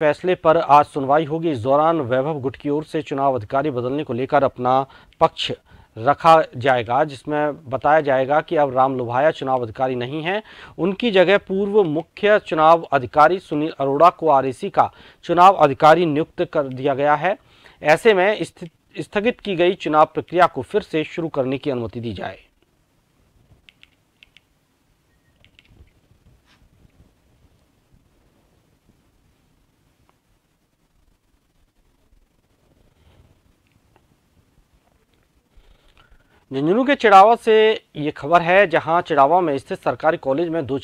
फैसले पर आज सुनवाई होगी इस दौरान वैभव गुट की ओर से चुनाव अधिकारी बदलने को लेकर अपना पक्ष रखा जाएगा जिसमें बताया जाएगा कि अब राम लुभाया चुनाव अधिकारी नहीं है उनकी जगह पूर्व मुख्य चुनाव अधिकारी सुनील अरोड़ा को आरएसी का चुनाव अधिकारी नियुक्त कर दिया गया है ऐसे में स्थगित की गई चुनाव प्रक्रिया को फिर से शुरू करने की अनुमति दी जाए झुंझुनू के चिड़ावा से ये खबर है जहां चिड़ावा में स्थित सरकारी कॉलेज में दो